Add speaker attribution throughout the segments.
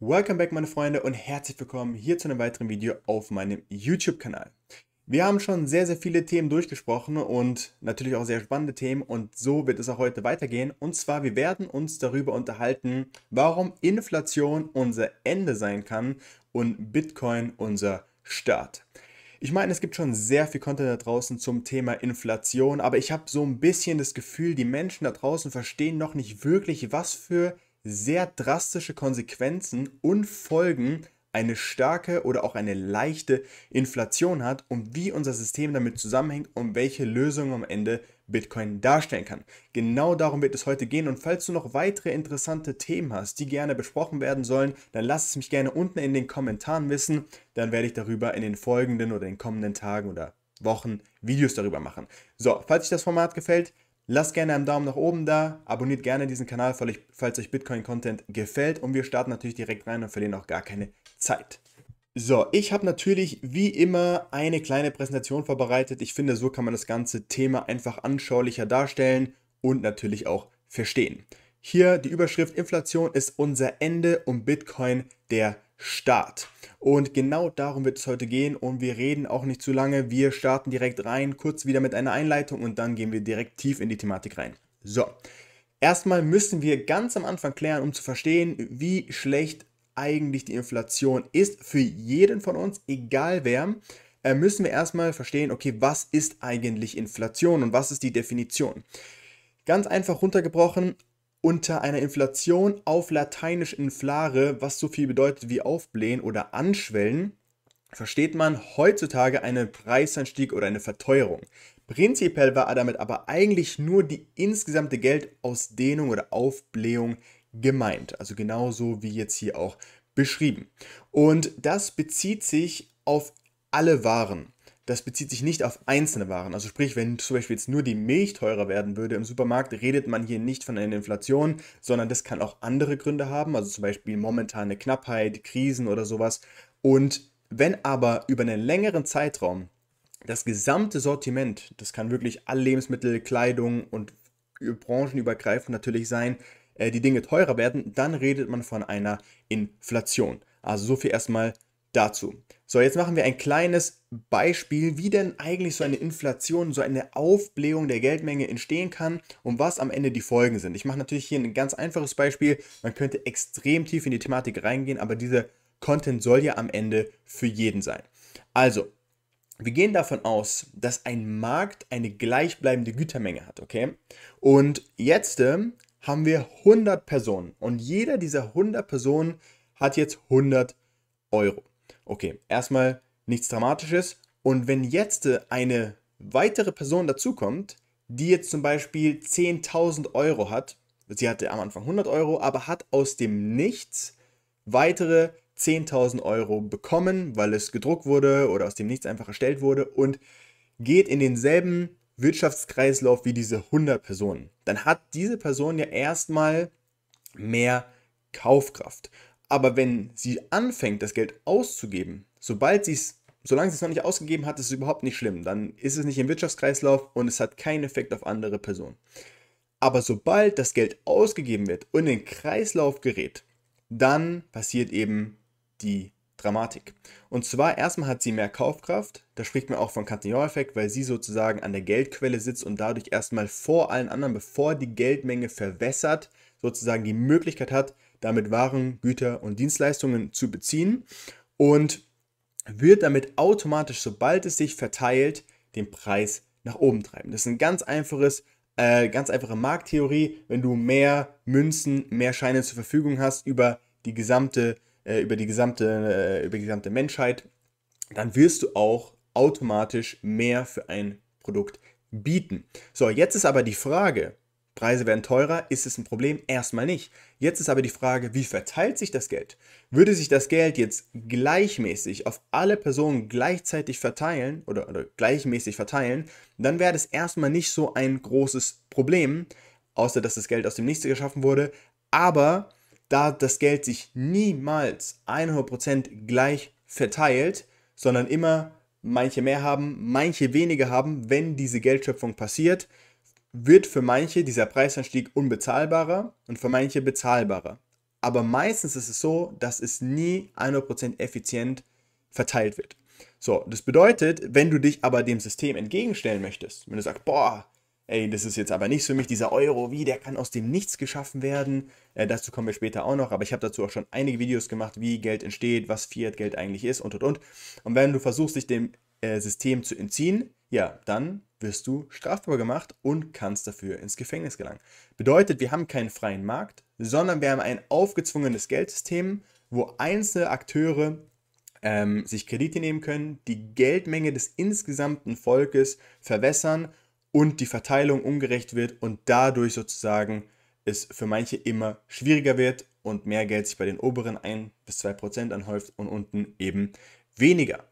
Speaker 1: Welcome back meine Freunde und herzlich willkommen hier zu einem weiteren Video auf meinem YouTube-Kanal. Wir haben schon sehr, sehr viele Themen durchgesprochen und natürlich auch sehr spannende Themen und so wird es auch heute weitergehen. Und zwar, wir werden uns darüber unterhalten, warum Inflation unser Ende sein kann und Bitcoin unser Start. Ich meine, es gibt schon sehr viel Content da draußen zum Thema Inflation, aber ich habe so ein bisschen das Gefühl, die Menschen da draußen verstehen noch nicht wirklich, was für sehr drastische Konsequenzen und Folgen eine starke oder auch eine leichte Inflation hat und wie unser System damit zusammenhängt und welche Lösungen am Ende Bitcoin darstellen kann. Genau darum wird es heute gehen und falls du noch weitere interessante Themen hast, die gerne besprochen werden sollen, dann lass es mich gerne unten in den Kommentaren wissen, dann werde ich darüber in den folgenden oder in den kommenden Tagen oder Wochen Videos darüber machen. So, falls euch das Format gefällt, Lasst gerne einen Daumen nach oben da, abonniert gerne diesen Kanal, falls euch Bitcoin-Content gefällt und wir starten natürlich direkt rein und verlieren auch gar keine Zeit. So, ich habe natürlich wie immer eine kleine Präsentation vorbereitet. Ich finde, so kann man das ganze Thema einfach anschaulicher darstellen und natürlich auch verstehen. Hier die Überschrift Inflation ist unser Ende und Bitcoin der Start. Und genau darum wird es heute gehen und wir reden auch nicht zu lange. Wir starten direkt rein, kurz wieder mit einer Einleitung und dann gehen wir direkt tief in die Thematik rein. So, erstmal müssen wir ganz am Anfang klären, um zu verstehen, wie schlecht eigentlich die Inflation ist für jeden von uns, egal wer äh, müssen wir erstmal verstehen, okay, was ist eigentlich Inflation und was ist die Definition? Ganz einfach runtergebrochen, unter einer Inflation auf Lateinisch inflare, was so viel bedeutet wie aufblähen oder anschwellen, versteht man heutzutage einen Preisanstieg oder eine Verteuerung. Prinzipiell war damit aber eigentlich nur die insgesamte Geldausdehnung oder Aufblähung gemeint. Also genauso wie jetzt hier auch beschrieben. Und das bezieht sich auf alle Waren das bezieht sich nicht auf einzelne Waren. Also sprich, wenn zum Beispiel jetzt nur die Milch teurer werden würde im Supermarkt, redet man hier nicht von einer Inflation, sondern das kann auch andere Gründe haben, also zum Beispiel momentane Knappheit, Krisen oder sowas. Und wenn aber über einen längeren Zeitraum das gesamte Sortiment, das kann wirklich alle Lebensmittel, Kleidung und branchenübergreifend natürlich sein, äh, die Dinge teurer werden, dann redet man von einer Inflation. Also so viel erstmal dazu. So, jetzt machen wir ein kleines Beispiel, wie denn eigentlich so eine Inflation, so eine Aufblähung der Geldmenge entstehen kann und was am Ende die Folgen sind. Ich mache natürlich hier ein ganz einfaches Beispiel. Man könnte extrem tief in die Thematik reingehen, aber dieser Content soll ja am Ende für jeden sein. Also, wir gehen davon aus, dass ein Markt eine gleichbleibende Gütermenge hat, okay? Und jetzt ähm, haben wir 100 Personen und jeder dieser 100 Personen hat jetzt 100 Euro. Okay, erstmal nichts Dramatisches. Und wenn jetzt äh, eine weitere Person dazukommt, die jetzt zum Beispiel 10.000 Euro hat, sie hatte am Anfang 100 Euro, aber hat aus dem Nichts weitere 10.000 Euro bekommen, weil es gedruckt wurde oder aus dem Nichts einfach erstellt wurde und geht in denselben Wirtschaftskreislauf wie diese 100 Personen. Dann hat diese Person ja erstmal mehr Kaufkraft. Aber wenn sie anfängt, das Geld auszugeben, sobald sie es, solange sie es noch nicht ausgegeben hat, ist es überhaupt nicht schlimm. Dann ist es nicht im Wirtschaftskreislauf und es hat keinen Effekt auf andere Personen. Aber sobald das Geld ausgegeben wird und in den Kreislauf gerät, dann passiert eben die Dramatik. Und zwar erstmal hat sie mehr Kaufkraft, da spricht man auch von Cantillon-Effekt, weil sie sozusagen an der Geldquelle sitzt und dadurch erstmal vor allen anderen, bevor die Geldmenge verwässert, sozusagen die Möglichkeit hat, damit Waren, Güter und Dienstleistungen zu beziehen und wird damit automatisch, sobald es sich verteilt, den Preis nach oben treiben. Das ist ein ganz einfaches äh, ganz einfache Markttheorie, wenn du mehr Münzen, mehr Scheine zur Verfügung hast über die gesamte, äh, über die gesamte, äh, über die gesamte Menschheit, dann wirst du auch automatisch mehr für ein Produkt bieten. So, jetzt ist aber die Frage, Preise werden teurer, ist es ein Problem? Erstmal nicht. Jetzt ist aber die Frage, wie verteilt sich das Geld? Würde sich das Geld jetzt gleichmäßig auf alle Personen gleichzeitig verteilen oder, oder gleichmäßig verteilen, dann wäre das erstmal nicht so ein großes Problem, außer dass das Geld aus dem Nächsten geschaffen wurde. Aber da das Geld sich niemals 100% gleich verteilt, sondern immer manche mehr haben, manche weniger haben, wenn diese Geldschöpfung passiert, wird für manche dieser Preisanstieg unbezahlbarer und für manche bezahlbarer. Aber meistens ist es so, dass es nie 100% effizient verteilt wird. So, das bedeutet, wenn du dich aber dem System entgegenstellen möchtest, wenn du sagst, boah, ey, das ist jetzt aber nichts für mich, dieser Euro, wie, der kann aus dem Nichts geschaffen werden, äh, dazu kommen wir später auch noch, aber ich habe dazu auch schon einige Videos gemacht, wie Geld entsteht, was Fiat-Geld eigentlich ist und, und, und. Und wenn du versuchst, dich dem äh, System zu entziehen, ja, dann wirst du strafbar gemacht und kannst dafür ins Gefängnis gelangen. Bedeutet, wir haben keinen freien Markt, sondern wir haben ein aufgezwungenes Geldsystem, wo einzelne Akteure ähm, sich Kredite nehmen können, die Geldmenge des insgesamten Volkes verwässern und die Verteilung ungerecht wird und dadurch sozusagen es für manche immer schwieriger wird und mehr Geld sich bei den oberen 1 bis 2 Prozent anhäuft und unten eben weniger.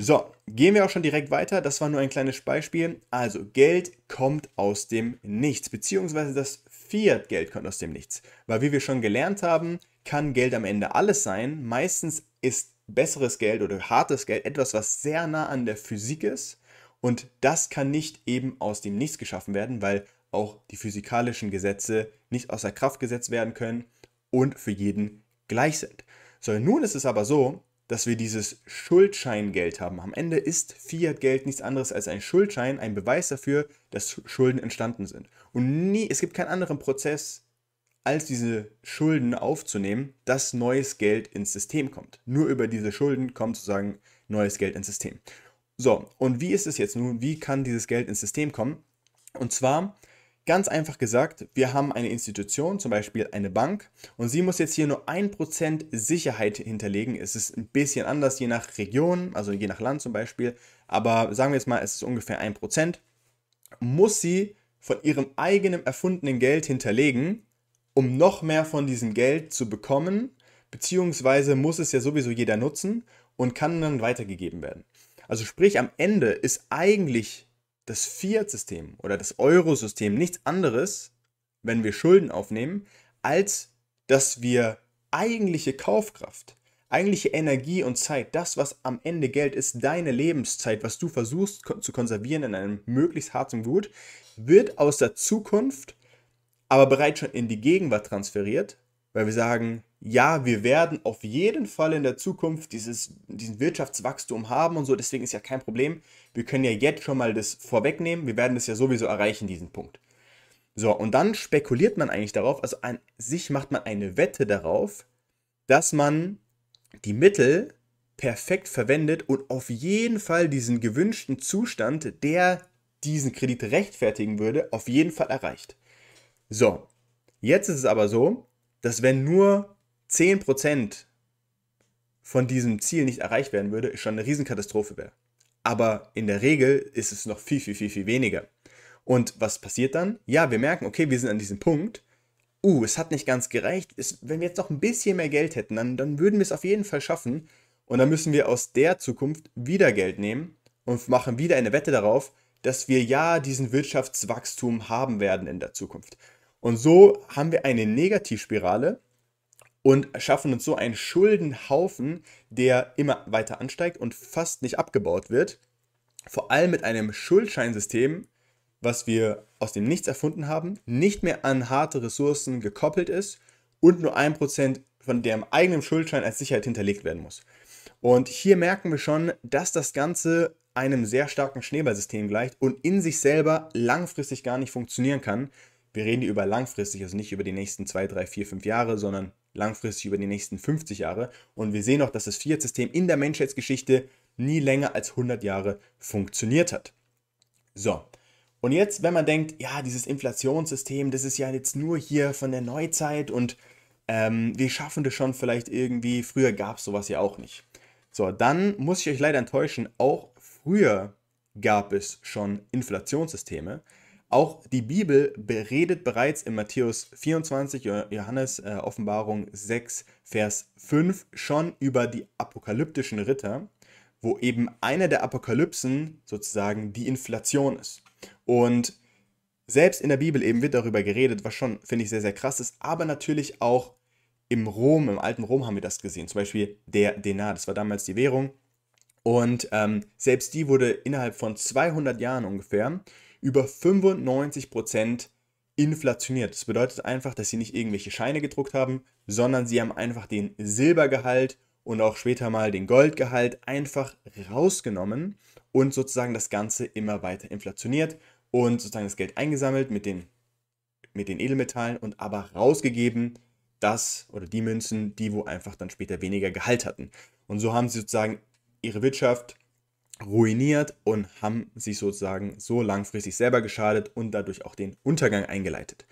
Speaker 1: So, gehen wir auch schon direkt weiter. Das war nur ein kleines Beispiel. Also, Geld kommt aus dem Nichts, beziehungsweise das Fiat-Geld kommt aus dem Nichts. Weil, wie wir schon gelernt haben, kann Geld am Ende alles sein. Meistens ist besseres Geld oder hartes Geld etwas, was sehr nah an der Physik ist. Und das kann nicht eben aus dem Nichts geschaffen werden, weil auch die physikalischen Gesetze nicht außer Kraft gesetzt werden können und für jeden gleich sind. So, nun ist es aber so, dass wir dieses Schuldscheingeld haben. Am Ende ist Fiat-Geld nichts anderes als ein Schuldschein, ein Beweis dafür, dass Schulden entstanden sind. Und nie, es gibt keinen anderen Prozess, als diese Schulden aufzunehmen, dass neues Geld ins System kommt. Nur über diese Schulden kommt sozusagen neues Geld ins System. So, und wie ist es jetzt nun? Wie kann dieses Geld ins System kommen? Und zwar Ganz einfach gesagt, wir haben eine Institution, zum Beispiel eine Bank, und sie muss jetzt hier nur 1% Sicherheit hinterlegen. Es ist ein bisschen anders, je nach Region, also je nach Land zum Beispiel, aber sagen wir jetzt mal, es ist ungefähr 1%, muss sie von ihrem eigenen erfundenen Geld hinterlegen, um noch mehr von diesem Geld zu bekommen, beziehungsweise muss es ja sowieso jeder nutzen und kann dann weitergegeben werden. Also sprich, am Ende ist eigentlich das Fiat-System oder das Euro-System nichts anderes, wenn wir Schulden aufnehmen, als dass wir eigentliche Kaufkraft, eigentliche Energie und Zeit, das, was am Ende Geld ist, deine Lebenszeit, was du versuchst zu konservieren in einem möglichst harten Gut, wird aus der Zukunft aber bereits schon in die Gegenwart transferiert weil wir sagen, ja, wir werden auf jeden Fall in der Zukunft dieses, diesen Wirtschaftswachstum haben und so, deswegen ist ja kein Problem. Wir können ja jetzt schon mal das vorwegnehmen, wir werden das ja sowieso erreichen, diesen Punkt. So, und dann spekuliert man eigentlich darauf, also an sich macht man eine Wette darauf, dass man die Mittel perfekt verwendet und auf jeden Fall diesen gewünschten Zustand, der diesen Kredit rechtfertigen würde, auf jeden Fall erreicht. So, jetzt ist es aber so, dass wenn nur 10% von diesem Ziel nicht erreicht werden würde, schon eine Riesenkatastrophe wäre. Aber in der Regel ist es noch viel, viel, viel, viel weniger. Und was passiert dann? Ja, wir merken, okay, wir sind an diesem Punkt. Uh, es hat nicht ganz gereicht. Es, wenn wir jetzt noch ein bisschen mehr Geld hätten, dann, dann würden wir es auf jeden Fall schaffen. Und dann müssen wir aus der Zukunft wieder Geld nehmen und machen wieder eine Wette darauf, dass wir ja diesen Wirtschaftswachstum haben werden in der Zukunft. Und so haben wir eine Negativspirale und schaffen uns so einen Schuldenhaufen, der immer weiter ansteigt und fast nicht abgebaut wird. Vor allem mit einem Schuldscheinsystem, was wir aus dem Nichts erfunden haben, nicht mehr an harte Ressourcen gekoppelt ist und nur ein Prozent von dem eigenen Schuldschein als Sicherheit hinterlegt werden muss. Und hier merken wir schon, dass das Ganze einem sehr starken Schneeballsystem gleicht und in sich selber langfristig gar nicht funktionieren kann, wir reden hier über langfristig, also nicht über die nächsten 2, 3, 4, 5 Jahre, sondern langfristig über die nächsten 50 Jahre. Und wir sehen auch, dass das Fiat-System in der Menschheitsgeschichte nie länger als 100 Jahre funktioniert hat. So. Und jetzt, wenn man denkt, ja, dieses Inflationssystem, das ist ja jetzt nur hier von der Neuzeit und ähm, wir schaffen das schon vielleicht irgendwie, früher gab es sowas ja auch nicht. So, dann muss ich euch leider enttäuschen, auch früher gab es schon Inflationssysteme. Auch die Bibel beredet bereits in Matthäus 24, Johannes äh, Offenbarung 6, Vers 5 schon über die apokalyptischen Ritter, wo eben eine der Apokalypsen sozusagen die Inflation ist. Und selbst in der Bibel eben wird darüber geredet, was schon, finde ich, sehr, sehr krass ist, aber natürlich auch im Rom, im alten Rom haben wir das gesehen, zum Beispiel der Denar, das war damals die Währung. Und ähm, selbst die wurde innerhalb von 200 Jahren ungefähr über 95 inflationiert. Das bedeutet einfach, dass sie nicht irgendwelche Scheine gedruckt haben, sondern sie haben einfach den Silbergehalt und auch später mal den Goldgehalt einfach rausgenommen und sozusagen das Ganze immer weiter inflationiert und sozusagen das Geld eingesammelt mit den, mit den Edelmetallen und aber rausgegeben, das oder die Münzen, die wo einfach dann später weniger Gehalt hatten. Und so haben sie sozusagen ihre Wirtschaft ruiniert und haben sich sozusagen so langfristig selber geschadet und dadurch auch den Untergang eingeleitet.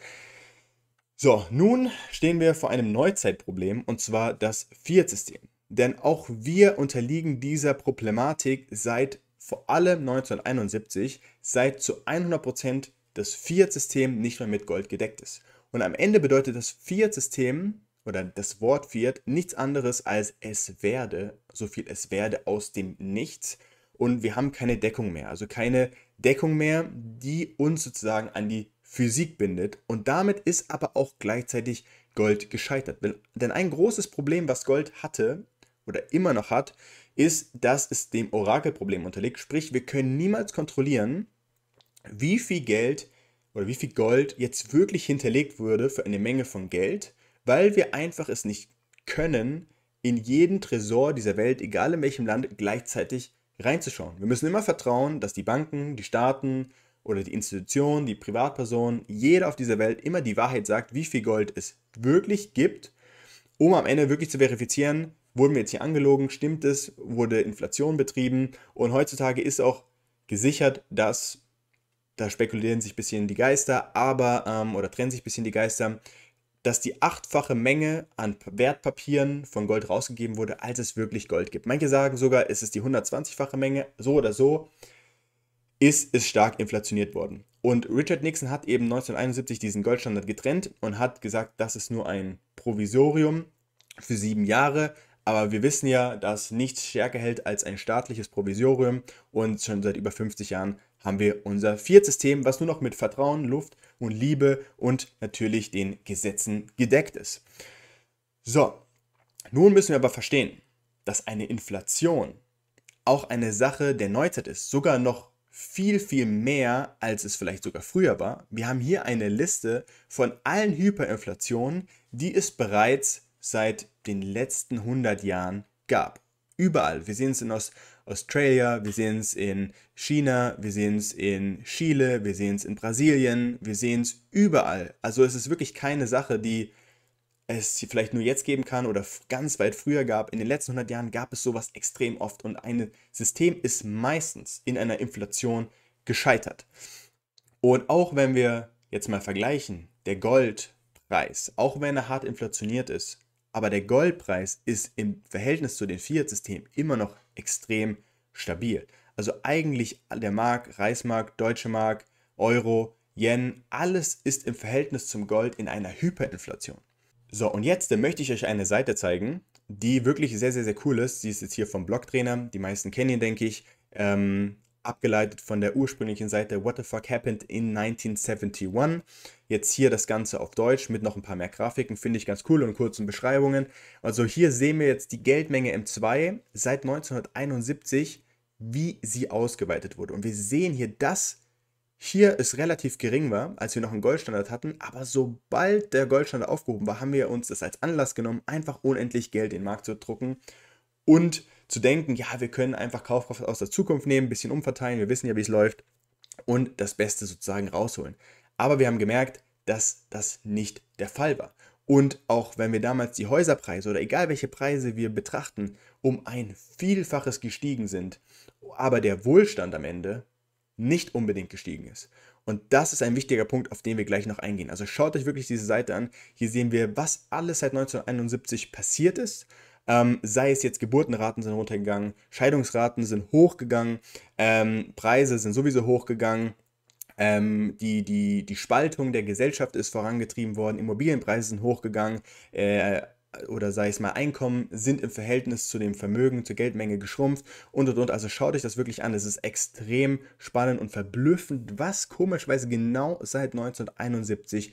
Speaker 1: So, nun stehen wir vor einem Neuzeitproblem und zwar das Fiat-System. Denn auch wir unterliegen dieser Problematik seit vor allem 1971, seit zu 100% das Fiat-System nicht mehr mit Gold gedeckt ist. Und am Ende bedeutet das Fiat-System oder das Wort Fiat nichts anderes als es werde, so viel es werde aus dem Nichts und wir haben keine Deckung mehr. Also keine Deckung mehr, die uns sozusagen an die Physik bindet. Und damit ist aber auch gleichzeitig Gold gescheitert. Denn ein großes Problem, was Gold hatte oder immer noch hat, ist, dass es dem Orakelproblem unterliegt. Sprich, wir können niemals kontrollieren, wie viel Geld oder wie viel Gold jetzt wirklich hinterlegt wurde für eine Menge von Geld, weil wir einfach es nicht können, in jedem Tresor dieser Welt, egal in welchem Land, gleichzeitig reinzuschauen. Wir müssen immer vertrauen, dass die Banken, die Staaten oder die Institutionen, die Privatpersonen, jeder auf dieser Welt immer die Wahrheit sagt, wie viel Gold es wirklich gibt, um am Ende wirklich zu verifizieren, wurden wir jetzt hier angelogen, stimmt es, wurde Inflation betrieben und heutzutage ist auch gesichert, dass, da spekulieren sich ein bisschen die Geister, aber, ähm, oder trennen sich ein bisschen die Geister, dass die achtfache Menge an Wertpapieren von Gold rausgegeben wurde, als es wirklich Gold gibt. Manche sagen sogar, es ist die 120-fache Menge, so oder so, ist es stark inflationiert worden. Und Richard Nixon hat eben 1971 diesen Goldstandard getrennt und hat gesagt, das ist nur ein Provisorium für sieben Jahre. Aber wir wissen ja, dass nichts stärker hält als ein staatliches Provisorium und schon seit über 50 Jahren haben wir unser viertes System, was nur noch mit Vertrauen, Luft und Liebe und natürlich den Gesetzen gedeckt ist. So, nun müssen wir aber verstehen, dass eine Inflation auch eine Sache der Neuzeit ist, sogar noch viel, viel mehr, als es vielleicht sogar früher war. Wir haben hier eine Liste von allen Hyperinflationen, die es bereits seit den letzten 100 Jahren gab. Überall. Wir sehen es in Aus Australia, wir sehen es in China, wir sehen es in Chile, wir sehen es in Brasilien, wir sehen es überall. Also es ist wirklich keine Sache, die es vielleicht nur jetzt geben kann oder ganz weit früher gab. In den letzten 100 Jahren gab es sowas extrem oft und ein System ist meistens in einer Inflation gescheitert. Und auch wenn wir jetzt mal vergleichen, der Goldpreis, auch wenn er hart inflationiert ist, aber der Goldpreis ist im Verhältnis zu den Fiat-Systemen immer noch extrem stabil. Also eigentlich der Mark, Reichsmark, Deutsche Mark, Euro, Yen, alles ist im Verhältnis zum Gold in einer Hyperinflation. So, und jetzt möchte ich euch eine Seite zeigen, die wirklich sehr, sehr, sehr cool ist. Sie ist jetzt hier vom Blocktrainer. Die meisten kennen ihn, denke ich. Ähm, abgeleitet von der ursprünglichen Seite What the Fuck Happened in 1971. Jetzt hier das Ganze auf Deutsch mit noch ein paar mehr Grafiken, finde ich ganz cool und kurzen Beschreibungen. Also hier sehen wir jetzt die Geldmenge M2 seit 1971, wie sie ausgeweitet wurde. Und wir sehen hier, dass hier es relativ gering war, als wir noch einen Goldstandard hatten, aber sobald der Goldstandard aufgehoben war, haben wir uns das als Anlass genommen, einfach unendlich Geld in den Markt zu drucken und zu denken, ja, wir können einfach Kaufkraft aus der Zukunft nehmen, ein bisschen umverteilen, wir wissen ja, wie es läuft und das Beste sozusagen rausholen. Aber wir haben gemerkt, dass das nicht der Fall war. Und auch wenn wir damals die Häuserpreise oder egal welche Preise wir betrachten, um ein Vielfaches gestiegen sind, aber der Wohlstand am Ende nicht unbedingt gestiegen ist. Und das ist ein wichtiger Punkt, auf den wir gleich noch eingehen. Also schaut euch wirklich diese Seite an. Hier sehen wir, was alles seit 1971 passiert ist, ähm, sei es jetzt Geburtenraten sind runtergegangen, Scheidungsraten sind hochgegangen, ähm, Preise sind sowieso hochgegangen. Ähm, die, die, die Spaltung der Gesellschaft ist vorangetrieben worden, Immobilienpreise sind hochgegangen, äh, oder sei es mal Einkommen, sind im Verhältnis zu dem Vermögen, zur Geldmenge geschrumpft und und und. Also schaut euch das wirklich an. Es ist extrem spannend und verblüffend, was komischweise genau seit 1971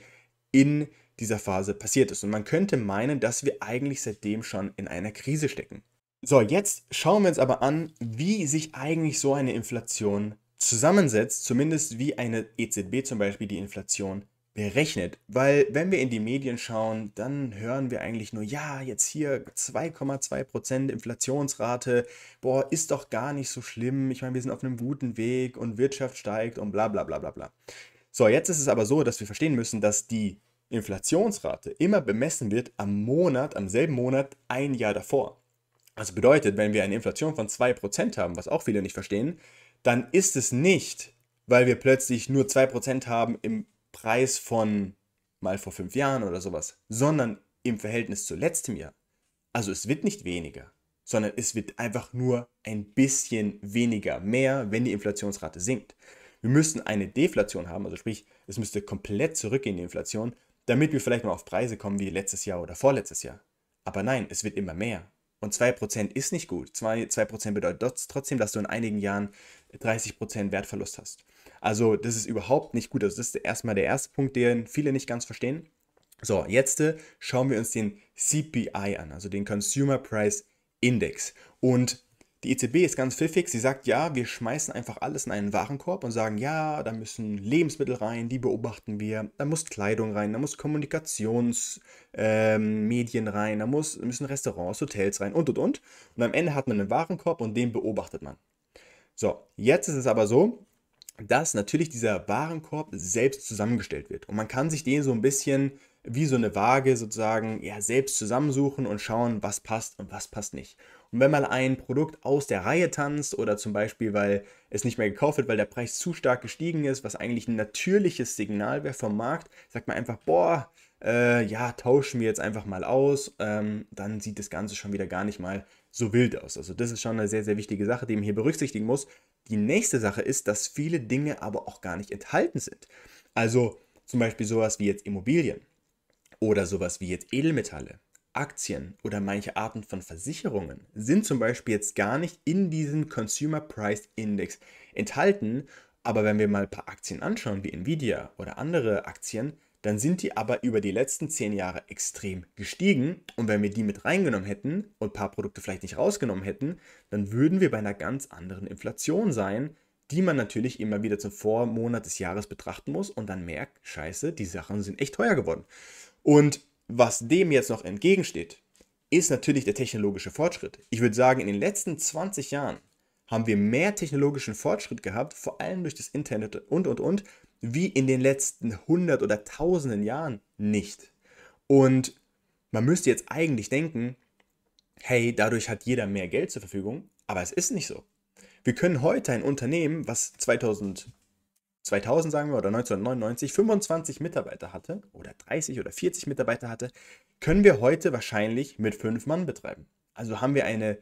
Speaker 1: in dieser Phase passiert ist. Und man könnte meinen, dass wir eigentlich seitdem schon in einer Krise stecken. So, jetzt schauen wir uns aber an, wie sich eigentlich so eine Inflation zusammensetzt, zumindest wie eine EZB zum Beispiel die Inflation berechnet. Weil wenn wir in die Medien schauen, dann hören wir eigentlich nur, ja, jetzt hier 2,2% Inflationsrate, boah, ist doch gar nicht so schlimm, ich meine, wir sind auf einem guten Weg und Wirtschaft steigt und bla bla bla bla bla. So, jetzt ist es aber so, dass wir verstehen müssen, dass die Inflationsrate immer bemessen wird am Monat, am selben Monat ein Jahr davor. Das also bedeutet, wenn wir eine Inflation von 2% haben, was auch viele nicht verstehen, dann ist es nicht, weil wir plötzlich nur 2% haben im Preis von mal vor fünf Jahren oder sowas, sondern im Verhältnis zu letztem Jahr. Also es wird nicht weniger, sondern es wird einfach nur ein bisschen weniger mehr, wenn die Inflationsrate sinkt. Wir müssten eine Deflation haben, also sprich, es müsste komplett zurückgehen, die Inflation, damit wir vielleicht noch auf Preise kommen wie letztes Jahr oder vorletztes Jahr. Aber nein, es wird immer mehr. Und 2% ist nicht gut. 2%, 2 bedeutet trotzdem, dass du in einigen Jahren 30% Wertverlust hast. Also das ist überhaupt nicht gut. Also das ist erstmal der erste Punkt, den viele nicht ganz verstehen. So, jetzt äh, schauen wir uns den CPI an, also den Consumer Price Index. Und die EZB ist ganz pfiffig, sie sagt, ja, wir schmeißen einfach alles in einen Warenkorb und sagen, ja, da müssen Lebensmittel rein, die beobachten wir, da muss Kleidung rein, da muss Kommunikationsmedien ähm, rein, da muss, müssen Restaurants, Hotels rein und, und, und. Und am Ende hat man einen Warenkorb und den beobachtet man. So, jetzt ist es aber so, dass natürlich dieser Warenkorb selbst zusammengestellt wird. Und man kann sich den so ein bisschen wie so eine Waage sozusagen ja, selbst zusammensuchen und schauen, was passt und was passt nicht. Und wenn mal ein Produkt aus der Reihe tanzt oder zum Beispiel, weil es nicht mehr gekauft wird, weil der Preis zu stark gestiegen ist, was eigentlich ein natürliches Signal wäre vom Markt, sagt man einfach, boah, äh, ja, tauschen wir jetzt einfach mal aus, ähm, dann sieht das Ganze schon wieder gar nicht mal so wild aus. Also das ist schon eine sehr, sehr wichtige Sache, die man hier berücksichtigen muss. Die nächste Sache ist, dass viele Dinge aber auch gar nicht enthalten sind. Also zum Beispiel sowas wie jetzt Immobilien oder sowas wie jetzt Edelmetalle Aktien oder manche Arten von Versicherungen sind zum Beispiel jetzt gar nicht in diesem Consumer Price Index enthalten, aber wenn wir mal ein paar Aktien anschauen, wie Nvidia oder andere Aktien, dann sind die aber über die letzten zehn Jahre extrem gestiegen. Und wenn wir die mit reingenommen hätten und ein paar Produkte vielleicht nicht rausgenommen hätten, dann würden wir bei einer ganz anderen Inflation sein, die man natürlich immer wieder zum Vormonat des Jahres betrachten muss und dann merkt, scheiße, die Sachen sind echt teuer geworden. Und was dem jetzt noch entgegensteht, ist natürlich der technologische Fortschritt. Ich würde sagen, in den letzten 20 Jahren haben wir mehr technologischen Fortschritt gehabt, vor allem durch das Internet und, und, und, wie in den letzten 100 oder tausenden Jahren nicht. Und man müsste jetzt eigentlich denken, hey, dadurch hat jeder mehr Geld zur Verfügung, aber es ist nicht so. Wir können heute ein Unternehmen, was 2000, 2000 sagen wir oder 1999 25 Mitarbeiter hatte oder 30 oder 40 Mitarbeiter hatte, können wir heute wahrscheinlich mit fünf Mann betreiben. Also haben wir eine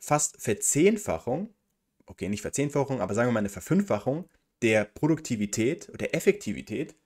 Speaker 1: fast Verzehnfachung, okay, nicht Verzehnfachung, aber sagen wir mal eine Verfünffachung der Produktivität, der Effektivität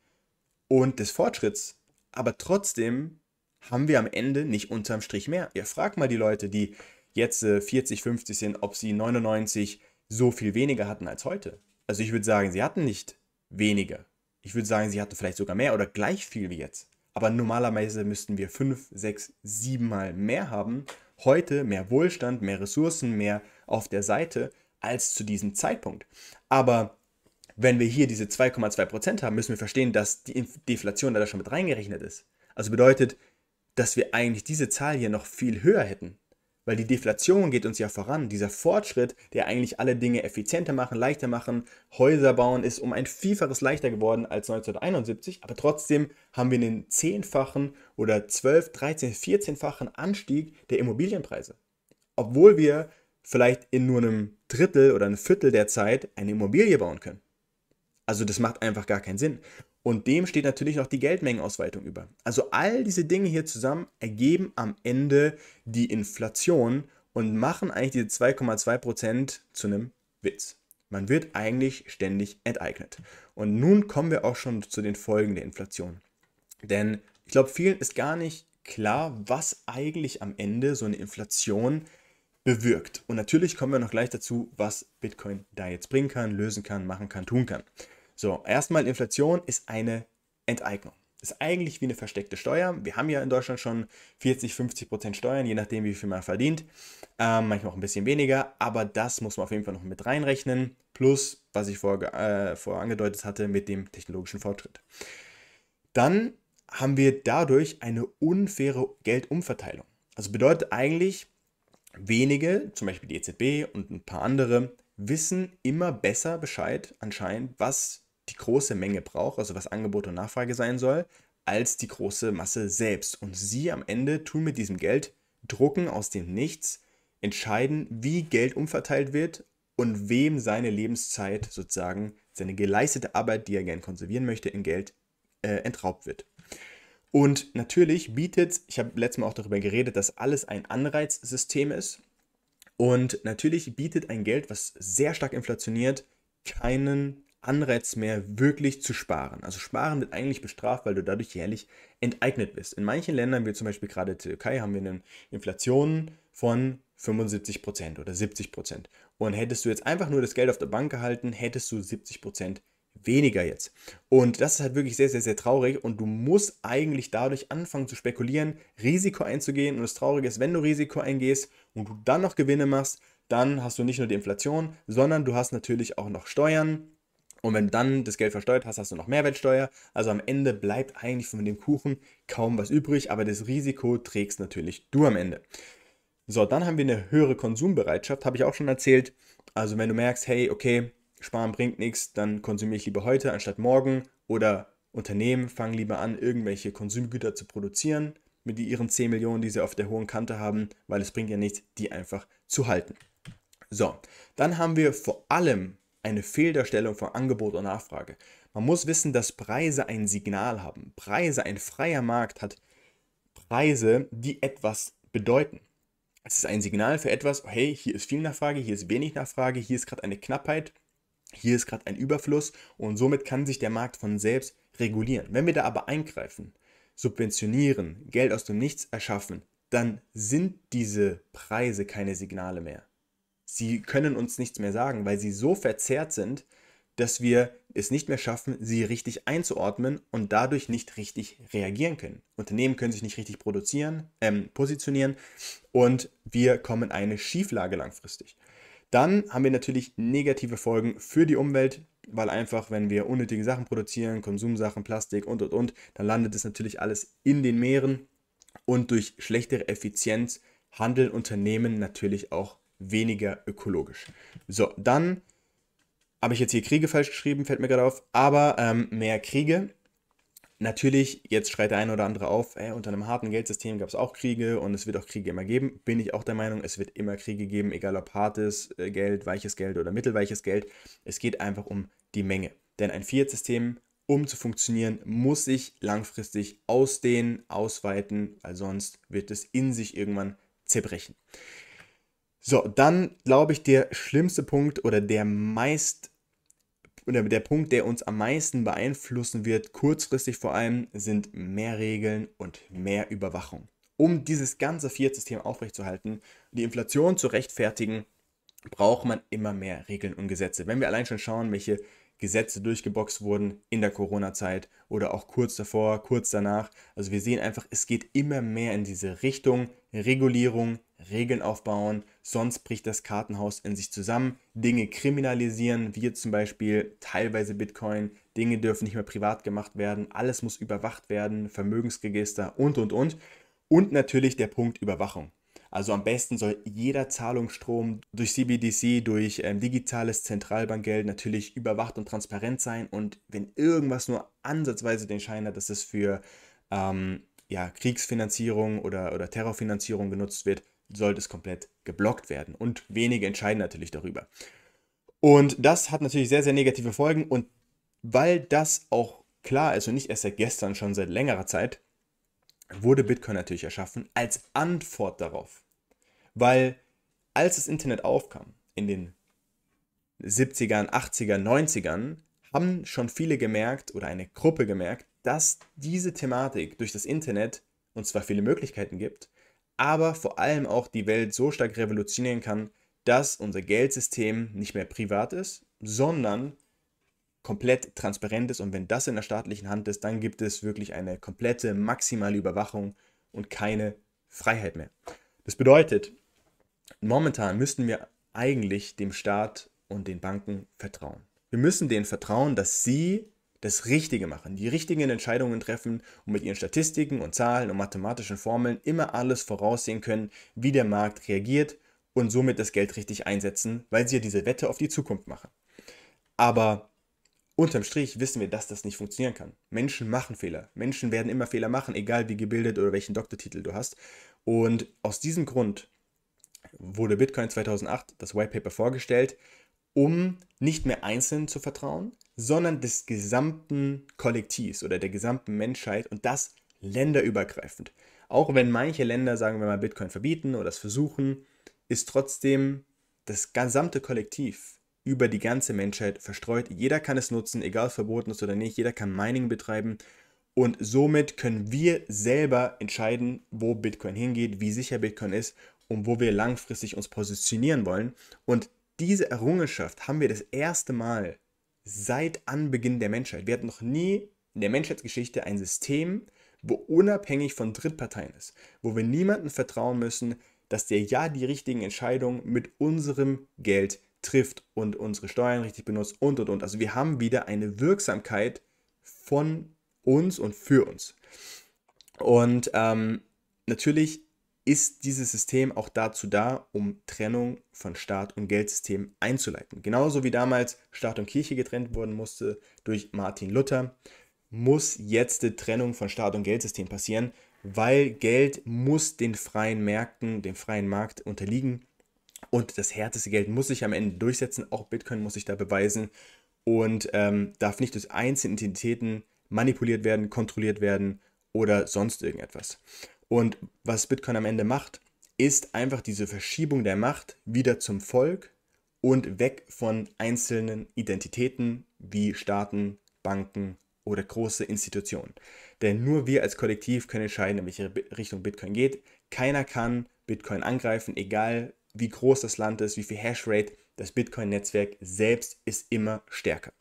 Speaker 1: und des Fortschritts. Aber trotzdem haben wir am Ende nicht unterm Strich mehr. Ihr fragt mal die Leute, die jetzt 40, äh, 50 sind, ob sie 99 so viel weniger hatten als heute. Also ich würde sagen, sie hatten nicht weniger. Ich würde sagen, sie hatte vielleicht sogar mehr oder gleich viel wie jetzt. Aber normalerweise müssten wir fünf, sechs, sieben Mal mehr haben. Heute mehr Wohlstand, mehr Ressourcen, mehr auf der Seite als zu diesem Zeitpunkt. Aber wenn wir hier diese 2,2% haben, müssen wir verstehen, dass die Deflation da schon mit reingerechnet ist. Also bedeutet, dass wir eigentlich diese Zahl hier noch viel höher hätten weil die Deflation geht uns ja voran. Dieser Fortschritt, der eigentlich alle Dinge effizienter machen, leichter machen, Häuser bauen, ist um ein Vielfaches leichter geworden als 1971, aber trotzdem haben wir einen zehnfachen oder 12, 13, 14-fachen Anstieg der Immobilienpreise. Obwohl wir vielleicht in nur einem Drittel oder einem Viertel der Zeit eine Immobilie bauen können. Also das macht einfach gar keinen Sinn. Und dem steht natürlich auch die Geldmengenausweitung über. Also all diese Dinge hier zusammen ergeben am Ende die Inflation und machen eigentlich diese 2,2% zu einem Witz. Man wird eigentlich ständig enteignet. Und nun kommen wir auch schon zu den Folgen der Inflation. Denn ich glaube, vielen ist gar nicht klar, was eigentlich am Ende so eine Inflation bewirkt. Und natürlich kommen wir noch gleich dazu, was Bitcoin da jetzt bringen kann, lösen kann, machen kann, tun kann. So, erstmal Inflation ist eine Enteignung. Ist eigentlich wie eine versteckte Steuer. Wir haben ja in Deutschland schon 40, 50 Prozent Steuern, je nachdem, wie viel man verdient. Ähm, manchmal auch ein bisschen weniger, aber das muss man auf jeden Fall noch mit reinrechnen. Plus, was ich äh, vorher äh, vor angedeutet hatte, mit dem technologischen Fortschritt. Dann haben wir dadurch eine unfaire Geldumverteilung. Also bedeutet eigentlich, wenige, zum Beispiel die EZB und ein paar andere, wissen immer besser Bescheid anscheinend, was die große Menge braucht, also was Angebot und Nachfrage sein soll, als die große Masse selbst. Und sie am Ende tun mit diesem Geld, drucken aus dem Nichts, entscheiden, wie Geld umverteilt wird und wem seine Lebenszeit sozusagen, seine geleistete Arbeit, die er gern konservieren möchte, in Geld äh, entraubt wird. Und natürlich bietet, ich habe letztes Mal auch darüber geredet, dass alles ein Anreizsystem ist. Und natürlich bietet ein Geld, was sehr stark inflationiert, keinen Anreiz mehr, wirklich zu sparen. Also Sparen wird eigentlich bestraft, weil du dadurch jährlich enteignet bist. In manchen Ländern, wie zum Beispiel gerade in der Türkei, haben wir eine Inflation von 75% oder 70%. Und hättest du jetzt einfach nur das Geld auf der Bank gehalten, hättest du 70% weniger jetzt. Und das ist halt wirklich sehr, sehr, sehr traurig. Und du musst eigentlich dadurch anfangen zu spekulieren, Risiko einzugehen. Und das Traurige ist, wenn du Risiko eingehst und du dann noch Gewinne machst, dann hast du nicht nur die Inflation, sondern du hast natürlich auch noch Steuern, und wenn du dann das Geld versteuert hast, hast du noch Mehrwertsteuer. Also am Ende bleibt eigentlich von dem Kuchen kaum was übrig, aber das Risiko trägst natürlich du am Ende. So, dann haben wir eine höhere Konsumbereitschaft, habe ich auch schon erzählt. Also wenn du merkst, hey, okay, sparen bringt nichts, dann konsumiere ich lieber heute anstatt morgen oder Unternehmen fangen lieber an, irgendwelche Konsumgüter zu produzieren mit ihren 10 Millionen, die sie auf der hohen Kante haben, weil es bringt ja nichts, die einfach zu halten. So, dann haben wir vor allem eine Fehldarstellung von Angebot und Nachfrage. Man muss wissen, dass Preise ein Signal haben. Preise, ein freier Markt hat Preise, die etwas bedeuten. Es ist ein Signal für etwas, hey, hier ist viel Nachfrage, hier ist wenig Nachfrage, hier ist gerade eine Knappheit, hier ist gerade ein Überfluss und somit kann sich der Markt von selbst regulieren. Wenn wir da aber eingreifen, subventionieren, Geld aus dem Nichts erschaffen, dann sind diese Preise keine Signale mehr sie können uns nichts mehr sagen, weil sie so verzerrt sind, dass wir es nicht mehr schaffen, sie richtig einzuordnen und dadurch nicht richtig reagieren können. Unternehmen können sich nicht richtig produzieren, ähm, positionieren und wir kommen eine Schieflage langfristig. Dann haben wir natürlich negative Folgen für die Umwelt, weil einfach, wenn wir unnötige Sachen produzieren, Konsumsachen, Plastik und und und, dann landet es natürlich alles in den Meeren und durch schlechtere Effizienz handeln Unternehmen natürlich auch weniger ökologisch. So, dann habe ich jetzt hier Kriege falsch geschrieben, fällt mir gerade auf, aber ähm, mehr Kriege. Natürlich, jetzt schreit der eine oder andere auf, ey, unter einem harten Geldsystem gab es auch Kriege und es wird auch Kriege immer geben. Bin ich auch der Meinung, es wird immer Kriege geben, egal ob hartes äh, Geld, weiches Geld oder mittelweiches Geld. Es geht einfach um die Menge. Denn ein Fiat-System, um zu funktionieren, muss sich langfristig ausdehnen, ausweiten, weil sonst wird es in sich irgendwann zerbrechen. So, dann glaube ich, der schlimmste Punkt oder der meist oder der Punkt, der uns am meisten beeinflussen wird, kurzfristig vor allem, sind mehr Regeln und mehr Überwachung. Um dieses ganze Fiat-System aufrechtzuerhalten, die Inflation zu rechtfertigen, braucht man immer mehr Regeln und Gesetze. Wenn wir allein schon schauen, welche Gesetze durchgeboxt wurden in der Corona-Zeit oder auch kurz davor, kurz danach. Also wir sehen einfach, es geht immer mehr in diese Richtung, Regulierung, Regeln aufbauen, sonst bricht das Kartenhaus in sich zusammen. Dinge kriminalisieren, wie zum Beispiel teilweise Bitcoin, Dinge dürfen nicht mehr privat gemacht werden, alles muss überwacht werden, Vermögensregister und, und, und. Und natürlich der Punkt Überwachung. Also am besten soll jeder Zahlungsstrom durch CBDC, durch ähm, digitales Zentralbankgeld natürlich überwacht und transparent sein. Und wenn irgendwas nur ansatzweise den Schein hat, dass es für ähm, ja, Kriegsfinanzierung oder, oder Terrorfinanzierung genutzt wird, sollte es komplett geblockt werden. Und wenige entscheiden natürlich darüber. Und das hat natürlich sehr, sehr negative Folgen. Und weil das auch klar ist und nicht erst seit gestern, schon seit längerer Zeit, wurde Bitcoin natürlich erschaffen als Antwort darauf. Weil als das Internet aufkam, in den 70ern, 80ern, 90ern, haben schon viele gemerkt oder eine Gruppe gemerkt, dass diese Thematik durch das Internet uns zwar viele Möglichkeiten gibt, aber vor allem auch die Welt so stark revolutionieren kann, dass unser Geldsystem nicht mehr privat ist, sondern komplett transparent ist. Und wenn das in der staatlichen Hand ist, dann gibt es wirklich eine komplette maximale Überwachung und keine Freiheit mehr. Das bedeutet, momentan müssten wir eigentlich dem Staat und den Banken vertrauen. Wir müssen denen vertrauen, dass sie das Richtige machen, die richtigen Entscheidungen treffen und mit ihren Statistiken und Zahlen und mathematischen Formeln immer alles voraussehen können, wie der Markt reagiert und somit das Geld richtig einsetzen, weil sie ja diese Wette auf die Zukunft machen. Aber unterm Strich wissen wir, dass das nicht funktionieren kann. Menschen machen Fehler. Menschen werden immer Fehler machen, egal wie gebildet oder welchen Doktortitel du hast. Und aus diesem Grund wurde Bitcoin 2008 das White Paper vorgestellt, um nicht mehr einzeln zu vertrauen, sondern des gesamten Kollektivs oder der gesamten Menschheit und das länderübergreifend. Auch wenn manche Länder, sagen wir mal, Bitcoin verbieten oder es versuchen, ist trotzdem das gesamte Kollektiv über die ganze Menschheit verstreut. Jeder kann es nutzen, egal verboten ist oder nicht, jeder kann Mining betreiben und somit können wir selber entscheiden, wo Bitcoin hingeht, wie sicher Bitcoin ist und wo wir langfristig uns positionieren wollen. Und diese Errungenschaft haben wir das erste Mal seit Anbeginn der Menschheit. Wir hatten noch nie in der Menschheitsgeschichte ein System, wo unabhängig von Drittparteien ist, wo wir niemandem vertrauen müssen, dass der ja die richtigen Entscheidungen mit unserem Geld trifft und unsere Steuern richtig benutzt und und und. Also wir haben wieder eine Wirksamkeit von uns und für uns. Und ähm, natürlich ist dieses System auch dazu da, um Trennung von Staat und Geldsystem einzuleiten. Genauso wie damals Staat und Kirche getrennt worden musste durch Martin Luther, muss jetzt die Trennung von Staat und Geldsystem passieren, weil Geld muss den freien Märkten, dem freien Markt unterliegen und das härteste Geld muss sich am Ende durchsetzen. Auch Bitcoin muss sich da beweisen und ähm, darf nicht durch einzelne Identitäten manipuliert werden, kontrolliert werden oder sonst irgendetwas. Und was Bitcoin am Ende macht, ist einfach diese Verschiebung der Macht wieder zum Volk und weg von einzelnen Identitäten wie Staaten, Banken oder große Institutionen. Denn nur wir als Kollektiv können entscheiden, in welche Richtung Bitcoin geht. Keiner kann Bitcoin angreifen, egal wie groß das Land ist, wie viel Hashrate. Das Bitcoin-Netzwerk selbst ist immer stärker.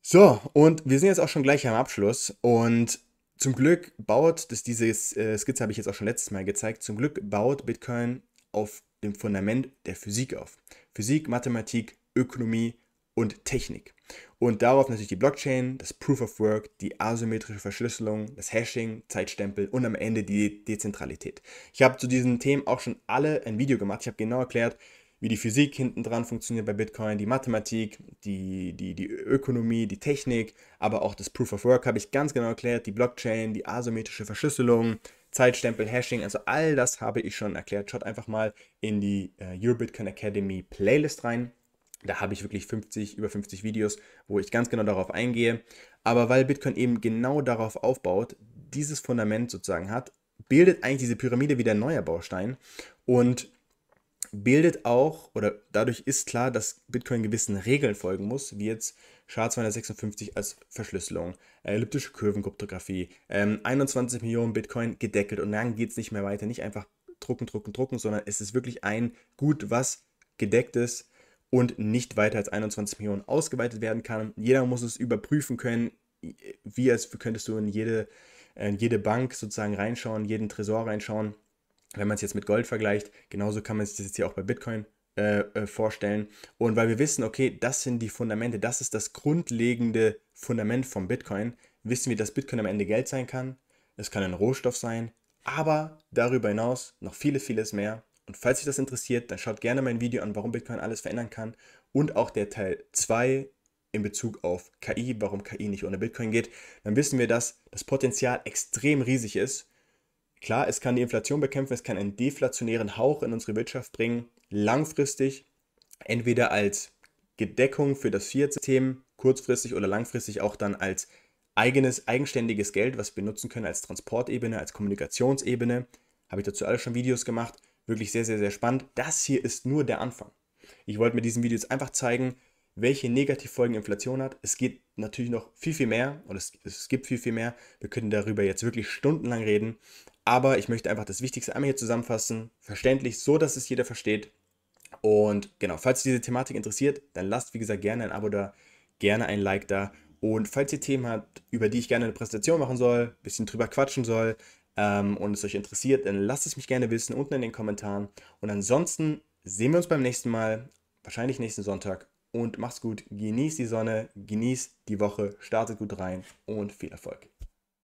Speaker 1: So, und wir sind jetzt auch schon gleich am Abschluss und zum Glück baut, das, diese äh, Skizze habe ich jetzt auch schon letztes Mal gezeigt, zum Glück baut Bitcoin auf dem Fundament der Physik auf. Physik, Mathematik, Ökonomie und Technik. Und darauf natürlich die Blockchain, das Proof of Work, die asymmetrische Verschlüsselung, das Hashing, Zeitstempel und am Ende die Dezentralität. Ich habe zu diesen Themen auch schon alle ein Video gemacht. Ich habe genau erklärt, wie die Physik hinten dran funktioniert bei Bitcoin, die Mathematik, die, die, die Ökonomie, die Technik, aber auch das Proof of Work habe ich ganz genau erklärt, die Blockchain, die asymmetrische Verschlüsselung, Zeitstempel, Hashing, also all das habe ich schon erklärt. Schaut einfach mal in die äh, Your Bitcoin Academy Playlist rein. Da habe ich wirklich 50, über 50 Videos, wo ich ganz genau darauf eingehe. Aber weil Bitcoin eben genau darauf aufbaut, dieses Fundament sozusagen hat, bildet eigentlich diese Pyramide wieder ein neuer Baustein. Und bildet auch, oder dadurch ist klar, dass Bitcoin gewissen Regeln folgen muss, wie jetzt SHA-256 als Verschlüsselung, äh, elliptische Kurvenkryptographie, ähm, 21 Millionen Bitcoin gedeckelt und dann geht es nicht mehr weiter. Nicht einfach drucken, drucken, drucken, sondern es ist wirklich ein Gut, was gedeckt ist und nicht weiter als 21 Millionen ausgeweitet werden kann. Jeder muss es überprüfen können, wie als könntest du in jede, in jede Bank sozusagen reinschauen, jeden Tresor reinschauen wenn man es jetzt mit Gold vergleicht, genauso kann man sich das jetzt hier auch bei Bitcoin äh, äh, vorstellen. Und weil wir wissen, okay, das sind die Fundamente, das ist das grundlegende Fundament vom Bitcoin, wissen wir, dass Bitcoin am Ende Geld sein kann, es kann ein Rohstoff sein, aber darüber hinaus noch viele, vieles mehr. Und falls euch das interessiert, dann schaut gerne mein Video an, warum Bitcoin alles verändern kann und auch der Teil 2 in Bezug auf KI, warum KI nicht ohne Bitcoin geht, dann wissen wir, dass das Potenzial extrem riesig ist Klar, es kann die Inflation bekämpfen, es kann einen deflationären Hauch in unsere Wirtschaft bringen, langfristig, entweder als Gedeckung für das Fiat-System, kurzfristig oder langfristig auch dann als eigenes, eigenständiges Geld, was wir nutzen können als Transportebene, als Kommunikationsebene. Habe ich dazu alle schon Videos gemacht. Wirklich sehr, sehr, sehr spannend. Das hier ist nur der Anfang. Ich wollte mit diesem Video jetzt einfach zeigen, welche Negativfolgen Inflation hat. Es geht natürlich noch viel, viel mehr und es, es gibt viel, viel mehr. Wir können darüber jetzt wirklich stundenlang reden, aber ich möchte einfach das Wichtigste einmal hier zusammenfassen, verständlich, so dass es jeder versteht. Und genau, falls diese Thematik interessiert, dann lasst wie gesagt gerne ein Abo da, gerne ein Like da. Und falls ihr Themen habt, über die ich gerne eine Präsentation machen soll, ein bisschen drüber quatschen soll ähm, und es euch interessiert, dann lasst es mich gerne wissen unten in den Kommentaren. Und ansonsten sehen wir uns beim nächsten Mal, wahrscheinlich nächsten Sonntag. Und macht's gut, genießt die Sonne, genießt die Woche, startet gut rein und viel Erfolg.